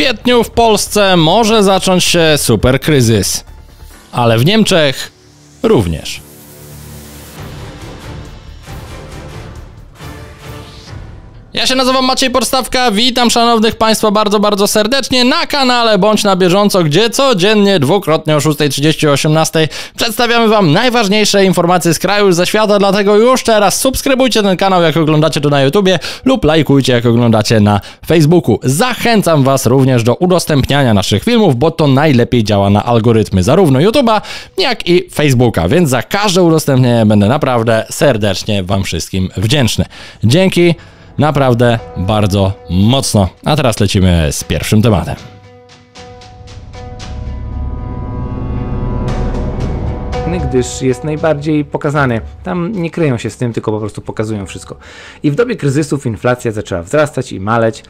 kwietniu w Polsce może zacząć się superkryzys, ale w Niemczech również. Ja się nazywam Maciej Porstawka, witam szanownych Państwa bardzo, bardzo serdecznie na kanale Bądź na bieżąco, gdzie codziennie dwukrotnie o 6.30 o 18.00 przedstawiamy Wam najważniejsze informacje z kraju i ze świata, dlatego już teraz subskrybujcie ten kanał, jak oglądacie to na YouTubie lub lajkujcie, jak oglądacie na Facebooku. Zachęcam Was również do udostępniania naszych filmów, bo to najlepiej działa na algorytmy zarówno YouTube'a, jak i Facebooka, więc za każde udostępnienie będę naprawdę serdecznie Wam wszystkim wdzięczny. Dzięki naprawdę bardzo mocno. A teraz lecimy z pierwszym tematem. gdyż jest najbardziej pokazany. Tam nie kryją się z tym, tylko po prostu pokazują wszystko. I w dobie kryzysów inflacja zaczęła wzrastać i maleć,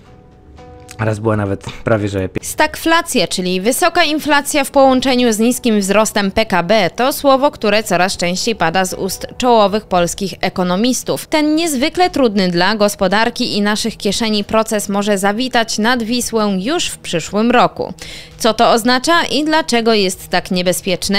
Raz była nawet prawie że Stagflacja, czyli wysoka inflacja w połączeniu z niskim wzrostem PKB, to słowo, które coraz częściej pada z ust czołowych polskich ekonomistów. Ten niezwykle trudny dla gospodarki i naszych kieszeni proces może zawitać nad Wisłę już w przyszłym roku. Co to oznacza i dlaczego jest tak niebezpieczne?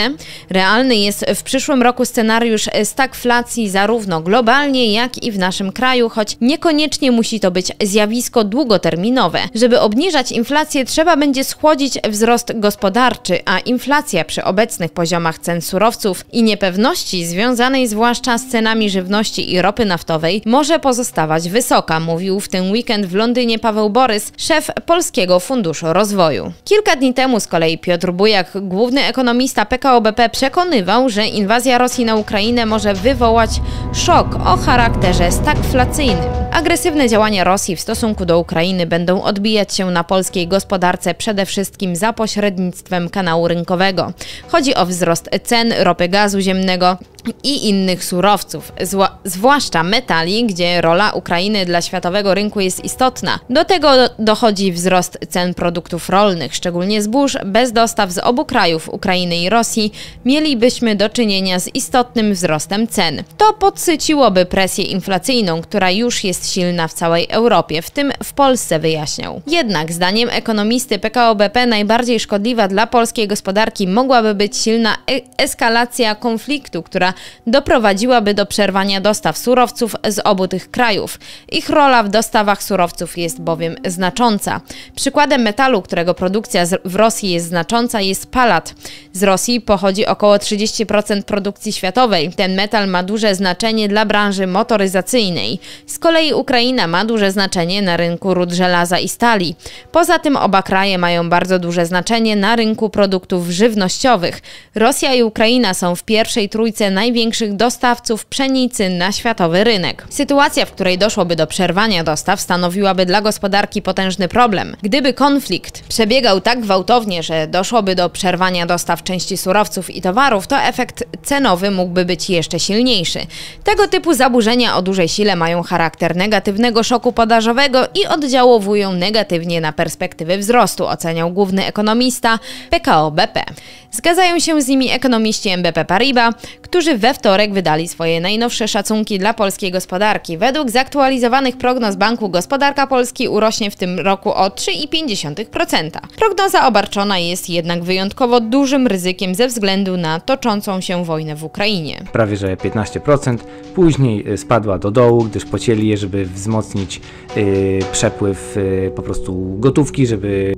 Realny jest w przyszłym roku scenariusz stagflacji zarówno globalnie, jak i w naszym kraju, choć niekoniecznie musi to być zjawisko długoterminowe. Żeby żeby obniżać inflację, trzeba będzie schłodzić wzrost gospodarczy, a inflacja przy obecnych poziomach cen surowców i niepewności związanej zwłaszcza z cenami żywności i ropy naftowej może pozostawać wysoka, mówił w ten weekend w Londynie Paweł Borys, szef Polskiego Funduszu Rozwoju. Kilka dni temu z kolei Piotr Bujak, główny ekonomista PKO BP, przekonywał, że inwazja Rosji na Ukrainę może wywołać szok o charakterze stagflacyjnym. Agresywne działania Rosji w stosunku do Ukrainy będą odbijać się na polskiej gospodarce przede wszystkim za pośrednictwem kanału rynkowego. Chodzi o wzrost cen ropy gazu ziemnego i innych surowców, zła, zwłaszcza metali, gdzie rola Ukrainy dla światowego rynku jest istotna. Do tego dochodzi wzrost cen produktów rolnych, szczególnie zbóż. Bez dostaw z obu krajów, Ukrainy i Rosji, mielibyśmy do czynienia z istotnym wzrostem cen. To podsyciłoby presję inflacyjną, która już jest jest silna w całej Europie, w tym w Polsce wyjaśniał. Jednak zdaniem ekonomisty PKO BP najbardziej szkodliwa dla polskiej gospodarki mogłaby być silna e eskalacja konfliktu, która doprowadziłaby do przerwania dostaw surowców z obu tych krajów. Ich rola w dostawach surowców jest bowiem znacząca. Przykładem metalu, którego produkcja w Rosji jest znacząca jest palat. Z Rosji pochodzi około 30% produkcji światowej. Ten metal ma duże znaczenie dla branży motoryzacyjnej. Z kolei Ukraina ma duże znaczenie na rynku rud żelaza i stali. Poza tym oba kraje mają bardzo duże znaczenie na rynku produktów żywnościowych. Rosja i Ukraina są w pierwszej trójce największych dostawców pszenicy na światowy rynek. Sytuacja, w której doszłoby do przerwania dostaw, stanowiłaby dla gospodarki potężny problem. Gdyby konflikt przebiegał tak gwałtownie, że doszłoby do przerwania dostaw części surowców i towarów, to efekt cenowy mógłby być jeszcze silniejszy. Tego typu zaburzenia o dużej sile mają charakter negatywnego szoku podażowego i oddziałowują negatywnie na perspektywy wzrostu, oceniał główny ekonomista PKO BP. Zgadzają się z nimi ekonomiści MBP Paribas, którzy we wtorek wydali swoje najnowsze szacunki dla polskiej gospodarki. Według zaktualizowanych prognoz Banku Gospodarka Polski urośnie w tym roku o 3,5%. Prognoza obarczona jest jednak wyjątkowo dużym ryzykiem ze względu na toczącą się wojnę w Ukrainie. Prawie że 15%, później spadła do dołu, gdyż pocieli je, że żeby wzmocnić y, przepływ y, po prostu gotówki, żeby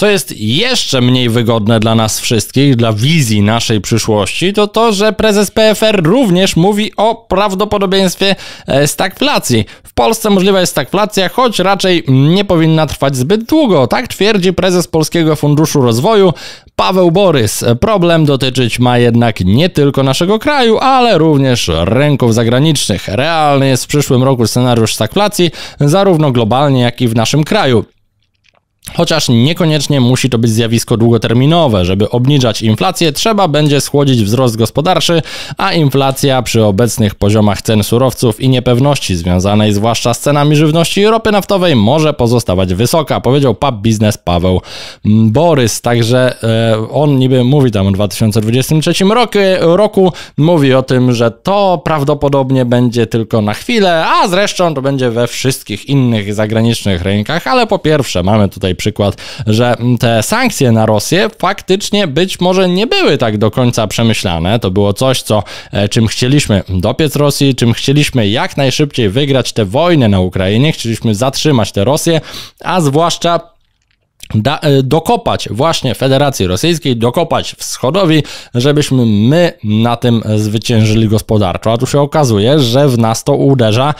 Co jest jeszcze mniej wygodne dla nas wszystkich, dla wizji naszej przyszłości, to to, że prezes PFR również mówi o prawdopodobieństwie e, stagflacji. W Polsce możliwa jest stagflacja, choć raczej nie powinna trwać zbyt długo. Tak twierdzi prezes Polskiego Funduszu Rozwoju Paweł Borys. Problem dotyczyć ma jednak nie tylko naszego kraju, ale również rynków zagranicznych. Realny jest w przyszłym roku scenariusz stagflacji, zarówno globalnie, jak i w naszym kraju. Chociaż niekoniecznie musi to być zjawisko długoterminowe. Żeby obniżać inflację, trzeba będzie schłodzić wzrost gospodarczy, a inflacja przy obecnych poziomach cen surowców i niepewności związanej zwłaszcza z cenami żywności i ropy naftowej może pozostawać wysoka, powiedział pub biznes Paweł Borys. Także e, on niby mówi tam o 2023 roku, roku, mówi o tym, że to prawdopodobnie będzie tylko na chwilę, a zresztą to będzie we wszystkich innych zagranicznych rynkach, ale po pierwsze mamy tutaj tutaj przykład, że te sankcje na Rosję faktycznie być może nie były tak do końca przemyślane. To było coś, co e, czym chcieliśmy dopiec Rosji, czym chcieliśmy jak najszybciej wygrać tę wojnę na Ukrainie, chcieliśmy zatrzymać tę Rosję, a zwłaszcza Da, e, dokopać właśnie Federacji Rosyjskiej, dokopać wschodowi, żebyśmy my na tym zwyciężyli gospodarczo. A tu się okazuje, że w nas to uderza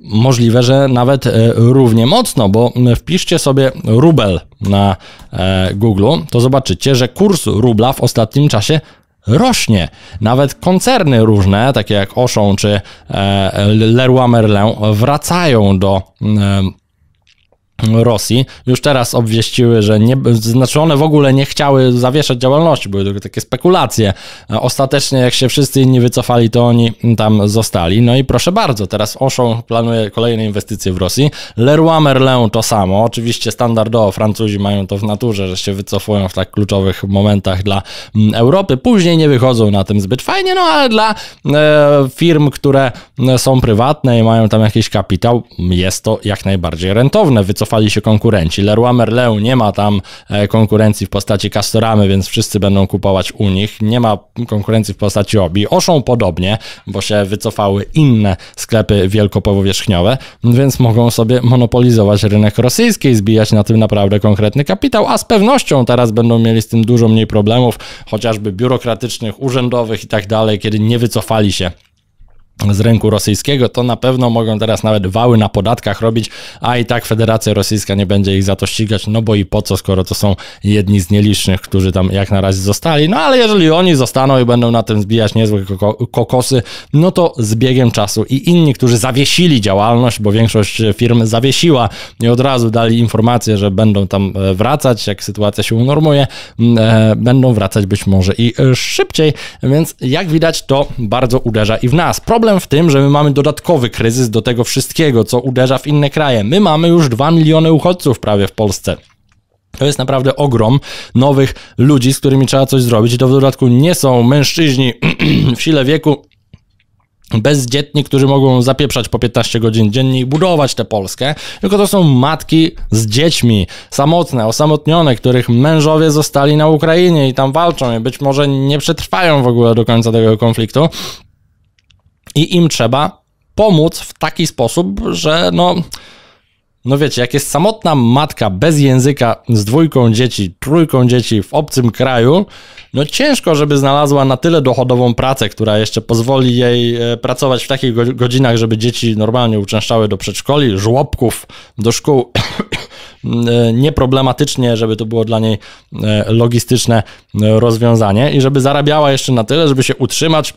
możliwe, że nawet e, równie mocno, bo wpiszcie sobie rubel na e, Google, to zobaczycie, że kurs rubla w ostatnim czasie rośnie. Nawet koncerny różne, takie jak Auchan czy e, Leroy Merlin, wracają do Rosji już teraz obwieściły, że nie, znaczy one w ogóle nie chciały zawieszać działalności, były tylko takie spekulacje. Ostatecznie, jak się wszyscy inni wycofali, to oni tam zostali. No i proszę bardzo, teraz Auchan planuje kolejne inwestycje w Rosji. Leroy Merlin to samo. Oczywiście standardowo Francuzi mają to w naturze, że się wycofują w tak kluczowych momentach dla mm, Europy. Później nie wychodzą na tym zbyt fajnie, no ale dla e, firm, które e, są prywatne i mają tam jakiś kapitał, jest to jak najbardziej rentowne. Wycof wycofali się konkurenci. Leroy Merleu nie ma tam e, konkurencji w postaci Castoramy, więc wszyscy będą kupować u nich. Nie ma konkurencji w postaci Obi. Oszą podobnie, bo się wycofały inne sklepy wielkopowierzchniowe, więc mogą sobie monopolizować rynek rosyjski i zbijać na tym naprawdę konkretny kapitał, a z pewnością teraz będą mieli z tym dużo mniej problemów, chociażby biurokratycznych, urzędowych i tak dalej, kiedy nie wycofali się z rynku rosyjskiego, to na pewno mogą teraz nawet wały na podatkach robić, a i tak Federacja Rosyjska nie będzie ich za to ścigać, no bo i po co, skoro to są jedni z nielicznych, którzy tam jak na razie zostali, no ale jeżeli oni zostaną i będą na tym zbijać niezłe kokosy, no to z biegiem czasu i inni, którzy zawiesili działalność, bo większość firm zawiesiła i od razu dali informację, że będą tam e, wracać, jak sytuacja się unormuje, e, będą wracać być może i e, szybciej, więc jak widać to bardzo uderza i w nas. Problem Problem w tym, że my mamy dodatkowy kryzys do tego wszystkiego, co uderza w inne kraje. My mamy już 2 miliony uchodźców prawie w Polsce. To jest naprawdę ogrom nowych ludzi, z którymi trzeba coś zrobić. I to w dodatku nie są mężczyźni w sile wieku bezdzietni, którzy mogą zapieprzać po 15 godzin dziennie i budować tę Polskę, tylko to są matki z dziećmi, samotne, osamotnione, których mężowie zostali na Ukrainie i tam walczą i być może nie przetrwają w ogóle do końca tego konfliktu i im trzeba pomóc w taki sposób, że no. No wiecie, jak jest samotna matka bez języka z dwójką dzieci, trójką dzieci w obcym kraju, no ciężko, żeby znalazła na tyle dochodową pracę, która jeszcze pozwoli jej e, pracować w takich godzinach, żeby dzieci normalnie uczęszczały do przedszkoli, żłobków, do szkół. E, nieproblematycznie, żeby to było dla niej e, logistyczne rozwiązanie i żeby zarabiała jeszcze na tyle, żeby się utrzymać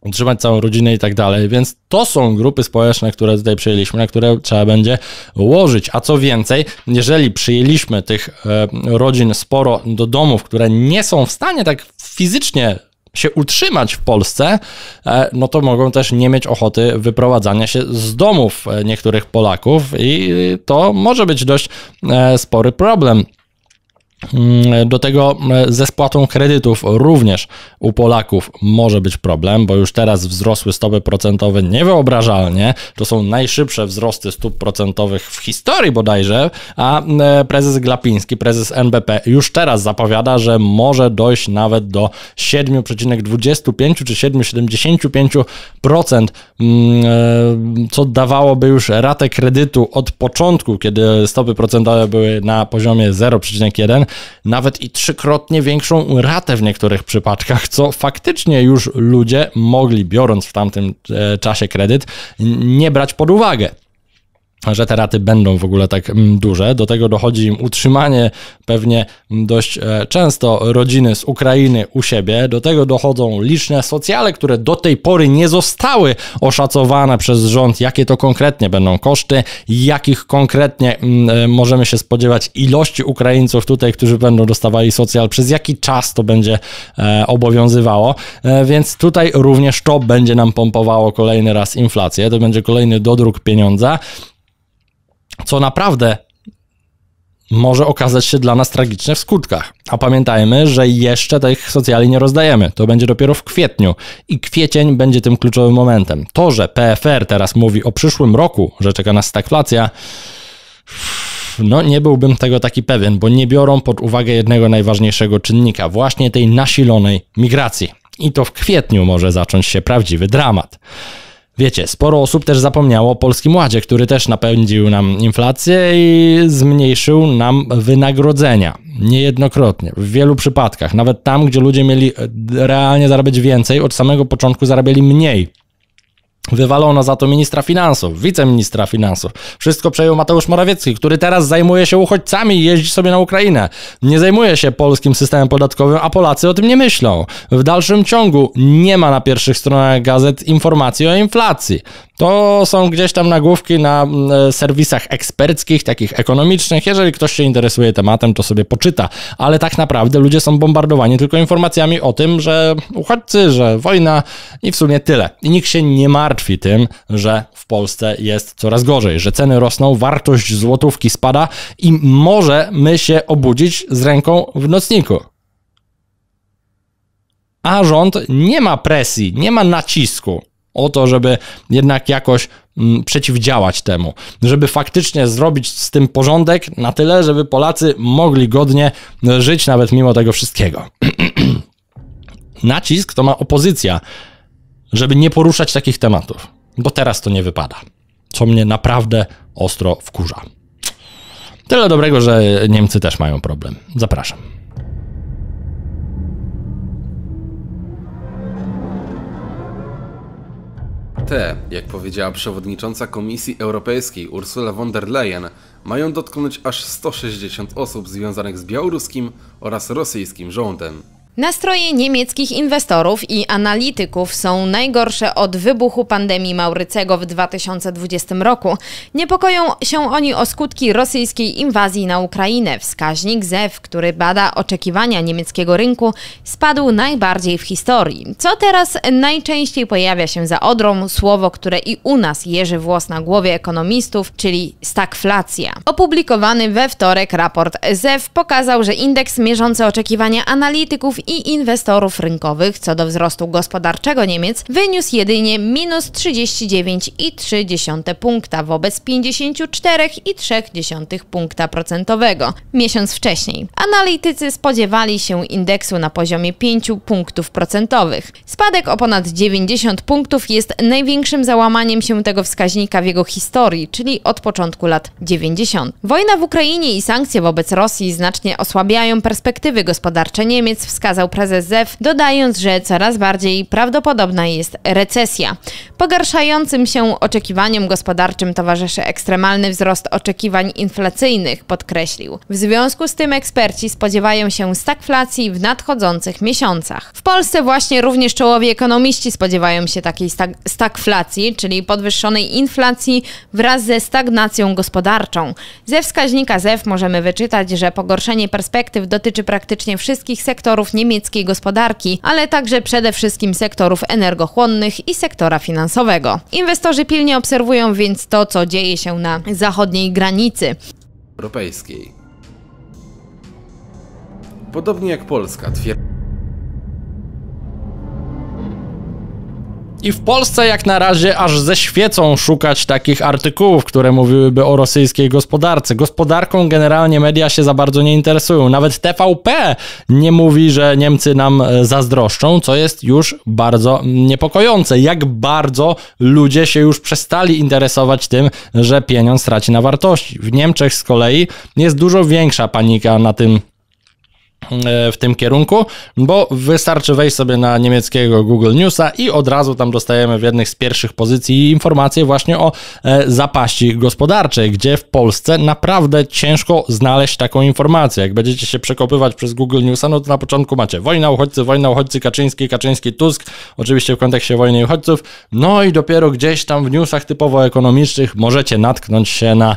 utrzymać całą rodzinę i tak dalej. Więc to są grupy społeczne, które tutaj przyjęliśmy, na które trzeba będzie łożyć. A co więcej, jeżeli przyjęliśmy tych e, rodzin sporo do domów, które nie są w stanie tak fizycznie się utrzymać w Polsce, e, no to mogą też nie mieć ochoty wyprowadzania się z domów e, niektórych Polaków i to może być dość spory problem. Mm, do tego e, ze spłatą kredytów również u Polaków może być problem, bo już teraz wzrosły stopy procentowe niewyobrażalnie. To są najszybsze wzrosty stóp procentowych w historii bodajże, a e, prezes Glapiński, prezes NBP już teraz zapowiada, że może dojść nawet do 7,25 czy 7,75%, mm, e, co dawałoby już ratę kredytu od początku, kiedy stopy procentowe były na poziomie 0,1 nawet i trzykrotnie większą ratę w niektórych przypadkach, co faktycznie już ludzie mogli, biorąc w tamtym e, czasie kredyt, nie brać pod uwagę że te raty będą w ogóle tak mm, duże. Do tego dochodzi im utrzymanie pewnie mm, dość e, często rodziny z Ukrainy u siebie. Do tego dochodzą liczne socjale, które do tej pory nie zostały oszacowane przez rząd, jakie to konkretnie będą koszty, jakich konkretnie mm, e, możemy się spodziewać ilości Ukraińców tutaj, którzy będą dostawali socjal, przez jaki czas to będzie e, obowiązywało. Więc tutaj również to będzie nam pompowało kolejny raz inflację, to będzie kolejny dodruk pieniądza co naprawdę może okazać się dla nas tragiczne w skutkach. A pamiętajmy, że jeszcze tych socjali nie rozdajemy. To będzie dopiero w kwietniu i kwiecień będzie tym kluczowym momentem. To, że PFR teraz mówi o przyszłym roku, że czeka nas stagflacja, no nie byłbym tego taki pewien, bo nie biorą pod uwagę jednego najważniejszego czynnika, właśnie tej nasilonej migracji. I to w kwietniu może zacząć się prawdziwy dramat. Wiecie, sporo osób też zapomniało o Polskim Ładzie, który też napędził nam inflację i zmniejszył nam wynagrodzenia niejednokrotnie, w wielu przypadkach, nawet tam, gdzie ludzie mieli realnie zarabiać więcej, od samego początku zarabiali mniej. Wywalono za to ministra finansów, wiceministra finansów. Wszystko przejął Mateusz Morawiecki, który teraz zajmuje się uchodźcami i jeździ sobie na Ukrainę. Nie zajmuje się polskim systemem podatkowym, a Polacy o tym nie myślą. W dalszym ciągu nie ma na pierwszych stronach gazet informacji o inflacji. To są gdzieś tam nagłówki na mm, e, serwisach eksperckich, takich ekonomicznych. Jeżeli ktoś się interesuje tematem, to sobie poczyta. Ale tak naprawdę ludzie są bombardowani tylko informacjami o tym, że uchodźcy, że wojna i w sumie tyle. I nikt się nie martwi tym, że w Polsce jest coraz gorzej, że ceny rosną, wartość złotówki spada i może my się obudzić z ręką w nocniku a rząd nie ma presji, nie ma nacisku o to, żeby jednak jakoś mm, przeciwdziałać temu, żeby faktycznie zrobić z tym porządek na tyle, żeby Polacy mogli godnie żyć nawet mimo tego wszystkiego. Nacisk to ma opozycja, żeby nie poruszać takich tematów, bo teraz to nie wypada, co mnie naprawdę ostro wkurza. Tyle dobrego, że Niemcy też mają problem. Zapraszam. Te, jak powiedziała przewodnicząca Komisji Europejskiej Ursula von der Leyen, mają dotknąć aż 160 osób związanych z białoruskim oraz rosyjskim rządem. Nastroje niemieckich inwestorów i analityków są najgorsze od wybuchu pandemii Maurycego w 2020 roku. Niepokoją się oni o skutki rosyjskiej inwazji na Ukrainę. Wskaźnik ZEW, który bada oczekiwania niemieckiego rynku, spadł najbardziej w historii. Co teraz najczęściej pojawia się za odrą, słowo, które i u nas jeży włos na głowie ekonomistów, czyli stagflacja. Opublikowany we wtorek raport ZEW pokazał, że indeks mierzący oczekiwania analityków i inwestorów rynkowych co do wzrostu gospodarczego Niemiec wyniósł jedynie minus 39,3 punkta wobec 54,3 punkta procentowego miesiąc wcześniej. Analitycy spodziewali się indeksu na poziomie 5 punktów procentowych. Spadek o ponad 90 punktów jest największym załamaniem się tego wskaźnika w jego historii, czyli od początku lat 90. Wojna w Ukrainie i sankcje wobec Rosji znacznie osłabiają perspektywy gospodarcze Niemiec, wskazują przekazał prezes ZEW, dodając, że coraz bardziej prawdopodobna jest recesja. Pogarszającym się oczekiwaniom gospodarczym towarzyszy ekstremalny wzrost oczekiwań inflacyjnych, podkreślił. W związku z tym eksperci spodziewają się stagflacji w nadchodzących miesiącach. W Polsce właśnie również czołowi ekonomiści spodziewają się takiej stag stagflacji, czyli podwyższonej inflacji wraz ze stagnacją gospodarczą. Ze wskaźnika ZEW możemy wyczytać, że pogorszenie perspektyw dotyczy praktycznie wszystkich sektorów nie niemieckiej gospodarki, ale także przede wszystkim sektorów energochłonnych i sektora finansowego. Inwestorzy pilnie obserwują więc to, co dzieje się na zachodniej granicy europejskiej. Podobnie jak Polska twierdzi I w Polsce jak na razie aż ze świecą szukać takich artykułów, które mówiłyby o rosyjskiej gospodarce. Gospodarką generalnie media się za bardzo nie interesują. Nawet TVP nie mówi, że Niemcy nam e, zazdroszczą, co jest już bardzo niepokojące. Jak bardzo ludzie się już przestali interesować tym, że pieniądz traci na wartości. W Niemczech z kolei jest dużo większa panika na tym E, w tym kierunku, bo wystarczy wejść sobie na niemieckiego Google Newsa i od razu tam dostajemy w jednych z pierwszych pozycji informacje właśnie o e, zapaści gospodarczej, gdzie w Polsce naprawdę ciężko znaleźć taką informację. Jak będziecie się przekopywać przez Google Newsa, no to na początku macie wojna uchodźcy, wojna uchodźcy Kaczyński, Kaczyński Tusk, oczywiście w kontekście wojny uchodźców, no i dopiero gdzieś tam w newsach typowo ekonomicznych możecie natknąć się na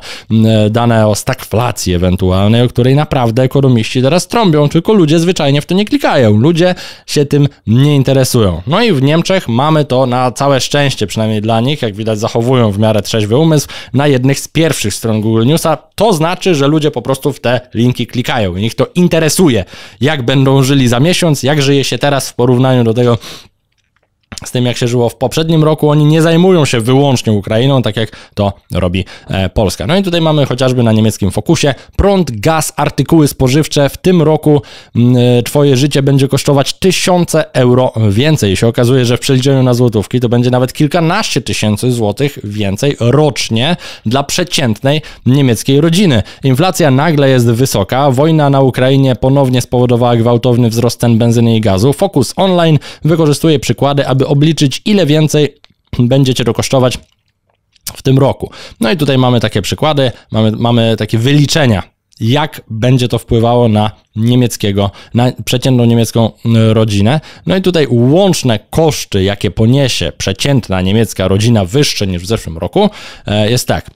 dane o stagflacji ewentualnej, o której naprawdę ekonomiści teraz trąbią, tylko ludzie zwyczajnie w to nie klikają. Ludzie się tym nie interesują. No i w Niemczech mamy to na całe szczęście, przynajmniej dla nich, jak widać zachowują w miarę trzeźwy umysł, na jednych z pierwszych stron Google Newsa. To znaczy, że ludzie po prostu w te linki klikają. Ich to interesuje, jak będą żyli za miesiąc, jak żyje się teraz w porównaniu do tego, z tym, jak się żyło w poprzednim roku, oni nie zajmują się wyłącznie Ukrainą, tak jak to robi e, Polska. No i tutaj mamy chociażby na niemieckim fokusie prąd, gaz, artykuły spożywcze. W tym roku e, Twoje życie będzie kosztować tysiące euro więcej. okazuje się okazuje, że w przeliczeniu na złotówki to będzie nawet kilkanaście tysięcy złotych więcej rocznie dla przeciętnej niemieckiej rodziny. Inflacja nagle jest wysoka, wojna na Ukrainie ponownie spowodowała gwałtowny wzrost cen benzyny i gazu. Fokus Online wykorzystuje przykłady, aby obliczyć, ile więcej będzie Cię to kosztować w tym roku. No i tutaj mamy takie przykłady, mamy, mamy takie wyliczenia, jak będzie to wpływało na niemieckiego, na przeciętną niemiecką y, rodzinę. No i tutaj łączne koszty, jakie poniesie przeciętna niemiecka rodzina wyższe niż w zeszłym roku, e, jest tak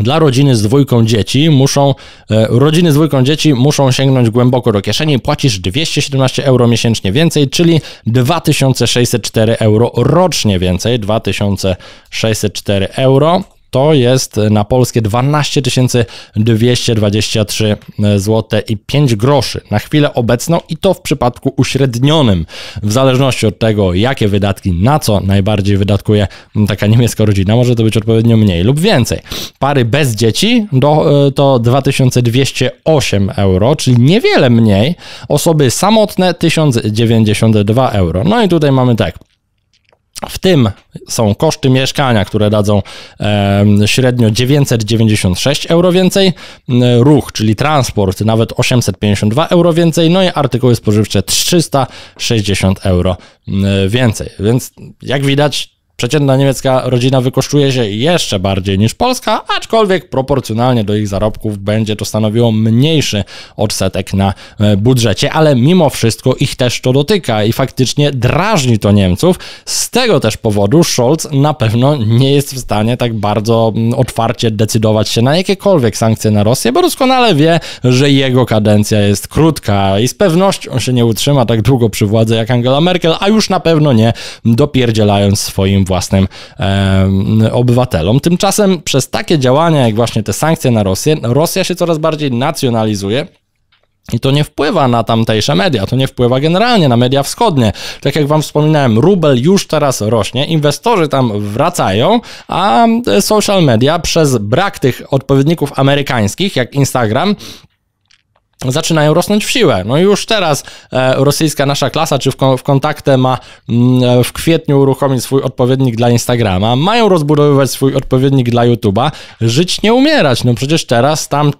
dla rodziny z dwójką dzieci muszą, e, rodziny z dwójką dzieci muszą sięgnąć głęboko do kieszeni. Płacisz 217 euro miesięcznie więcej, czyli 2604 euro rocznie więcej, 2604 euro to jest e, na polskie 12 223 zł i 5 groszy na chwilę obecną i to w przypadku uśrednionym. W zależności od tego, jakie wydatki, na co najbardziej wydatkuje taka niemiecka rodzina, może to być odpowiednio mniej lub więcej. Pary bez dzieci do, e, to 2208 euro, czyli niewiele mniej. Osoby samotne 1092 euro. No i tutaj mamy tak. W tym są koszty mieszkania, które dadzą średnio 996 euro więcej, ruch, czyli transport nawet 852 euro więcej, no i artykuły spożywcze 360 euro więcej. Więc jak widać, Przeciętna niemiecka rodzina wykosztuje się jeszcze bardziej niż polska, aczkolwiek proporcjonalnie do ich zarobków będzie to stanowiło mniejszy odsetek na e, budżecie, ale mimo wszystko ich też to dotyka i faktycznie drażni to Niemców. Z tego też powodu Scholz na pewno nie jest w stanie tak bardzo mm, otwarcie decydować się na jakiekolwiek sankcje na Rosję, bo doskonale wie, że jego kadencja jest krótka i z pewnością się nie utrzyma tak długo przy władzy jak Angela Merkel, a już na pewno nie dopierdzielając swoim własnym obywatelom. Tymczasem przez takie działania, jak właśnie te sankcje na Rosję, Rosja się coraz bardziej nacjonalizuje. I to nie wpływa na tamtejsze media, to nie wpływa generalnie na media wschodnie. Tak jak Wam wspominałem, rubel już teraz rośnie, inwestorzy tam wracają, a social media przez brak tych odpowiedników amerykańskich, jak Instagram, zaczynają rosnąć w siłę. No i już teraz e, rosyjska nasza klasa, czy w, w kontakte ma mm, e, w kwietniu uruchomić swój odpowiednik dla Instagrama, mają rozbudowywać swój odpowiednik dla YouTube'a, żyć nie umierać. No przecież teraz tam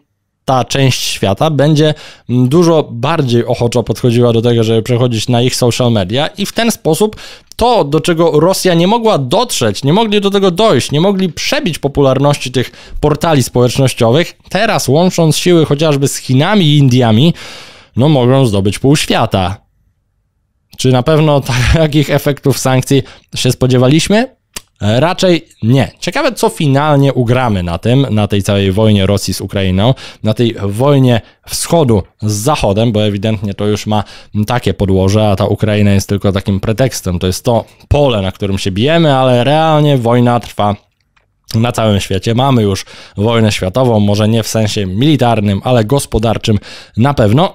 ta część świata będzie mm, dużo bardziej ochoczo podchodziła do tego, żeby przechodzić na ich social media i w ten sposób to, do czego Rosja nie mogła dotrzeć, nie mogli do tego dojść, nie mogli przebić popularności tych portali społecznościowych, teraz łącząc siły chociażby z Chinami i Indiami, no mogą zdobyć pół świata. Czy na pewno takich efektów sankcji się spodziewaliśmy? Raczej nie. Ciekawe, co finalnie ugramy na tym, na tej całej wojnie Rosji z Ukrainą, na tej wojnie wschodu z zachodem, bo ewidentnie to już ma takie podłoże, a ta Ukraina jest tylko takim pretekstem. To jest to pole, na którym się bijemy, ale realnie wojna trwa na całym świecie. Mamy już wojnę światową, może nie w sensie militarnym, ale gospodarczym na pewno.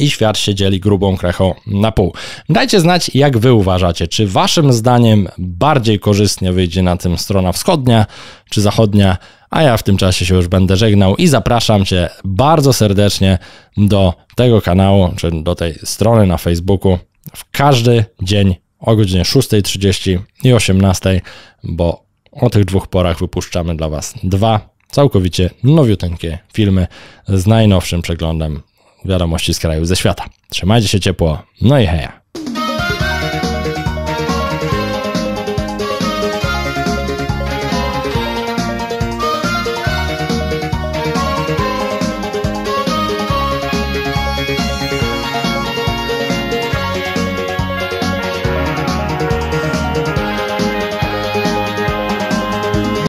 i świat się dzieli grubą krechą na pół. Dajcie znać, jak wy uważacie, czy waszym zdaniem bardziej korzystnie wyjdzie na tym strona wschodnia czy zachodnia, a ja w tym czasie się już będę żegnał i zapraszam cię bardzo serdecznie do tego kanału, czy do tej strony na Facebooku w każdy dzień o godzinie 6.30 i 18:00, bo o tych dwóch porach wypuszczamy dla was dwa całkowicie nowiuteńkie filmy z najnowszym przeglądem wiadomości z kraju, ze świata. Trzymajcie się ciepło, no i heja.